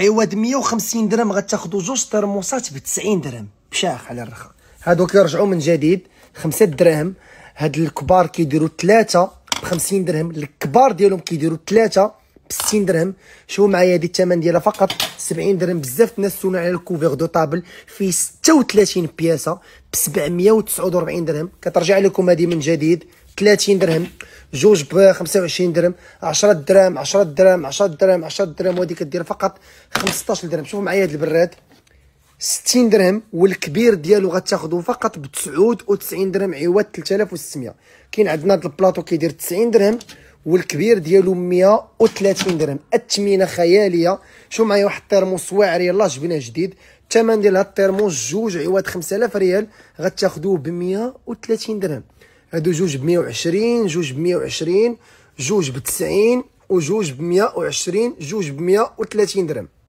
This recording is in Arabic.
عوض أيوة، 150 درهم غتاخذوا جوج ترموسات ب 90 درهم بشاخ على الرخا هادو كيرجعوا من جديد خمسة دراهم هاد الكبار كيديروا ثلاثة ب 50 درهم الكبار ديالهم كيديروا ثلاثة ب 60 درهم شوفوا معايا هذه الثمن ديالها فقط 70 درهم بزاف الناس سولوا على الكوفير دو طابل في 36 بياسه ب 749 درهم كترجع لكم هذه من جديد 30 درهم جوج ب 25 درهم 10 درهم 10 درهم 10 درهم 10 درهم وهذه كدير فقط 15 درهم شوفوا معايا هذا البراد 60 درهم والكبير ديالو غتاخذوا فقط ب 99 درهم عوض 3600 كاين عندنا هذا البلاطو كيدير 90 درهم والكبير ديالو 130 درهم الثمنه خياليه شو معايا واحد الترموس واعر يلاه جبناه جديد الثمن ديال هاد الترموس جوج عواد 5000 ريال غتاخذوه ب 130 درهم هادو جوج ب 120 جوج ب 120 جوج ب 90 وجوج ب 120 جوج ب 130 درهم